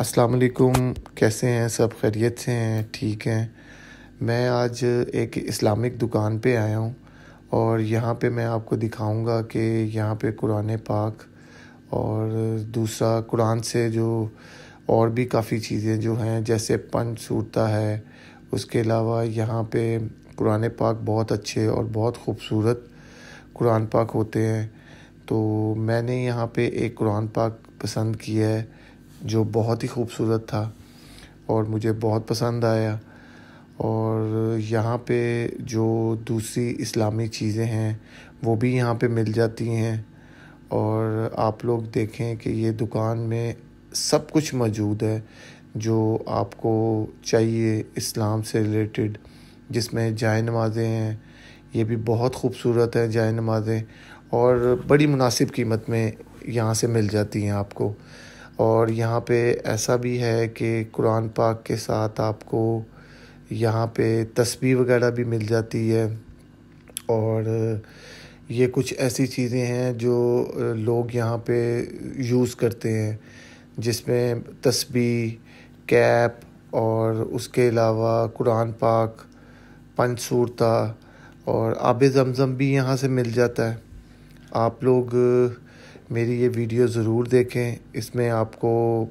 अस्सलाम वालेकुम कैसे हैं सब खैरियत से हैं ठीक हैं मैं आज एक इस्लामिक दुकान पे आया हूँ और यहाँ पे मैं आपको दिखाऊंगा कि यहाँ पे कुरान पाक और दूसरा कुरान से जो और भी काफ़ी चीज़ें जो हैं जैसे पंच सूरता है उसके अलावा यहाँ पे कुरान पाक बहुत अच्छे और बहुत खूबसूरत कुरान पाक होते हैं तो मैंने यहाँ पे एक कुरान पाक पसंद किया है जो बहुत ही खूबसूरत था और मुझे बहुत पसंद आया और यहाँ पे जो दूसरी इस्लामी चीज़ें हैं वो भी यहाँ पे मिल जाती हैं और आप लोग देखें कि ये दुकान में सब कुछ मौजूद है जो आपको चाहिए इस्लाम से रिलेटेड जिसमें जाए नमाज़ें हैं ये भी बहुत खूबसूरत हैं जाए नमाज़ें और बड़ी मुनासिब कीमत में यहाँ से मिल जाती हैं आपको और यहाँ पे ऐसा भी है कि कुरान पाक के साथ आपको यहाँ पे तस्वीर वगैरह भी मिल जाती है और ये कुछ ऐसी चीज़ें हैं जो लोग यहाँ पे यूज़ करते हैं जिसमें तस्बी कैप और उसके अलावा कुरान पाक पंच सूरता और आब जमज़म भी यहाँ से मिल जाता है आप लोग मेरी ये वीडियो ज़रूर देखें इसमें आपको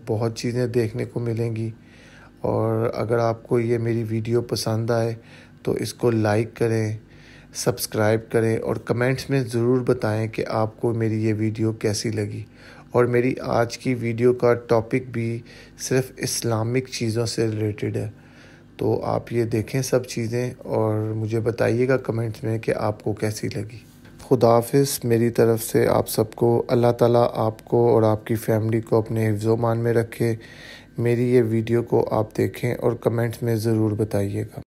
बहुत चीज़ें देखने को मिलेंगी और अगर आपको ये मेरी वीडियो पसंद आए तो इसको लाइक करें सब्सक्राइब करें और कमेंट्स में ज़रूर बताएं कि आपको मेरी ये वीडियो कैसी लगी और मेरी आज की वीडियो का टॉपिक भी सिर्फ इस्लामिक चीज़ों से रिलेटेड है तो आप ये देखें सब चीज़ें और मुझे बताइएगा कमेंट्स में कि आपको कैसी लगी खुदाफिस मेरी तरफ़ से आप सबको अल्लाह ताला आपको और आपकी फ़ैमिली को अपने हिफ्ज़ोमान में रखे मेरी ये वीडियो को आप देखें और कमेंट्स में ज़रूर बताइएगा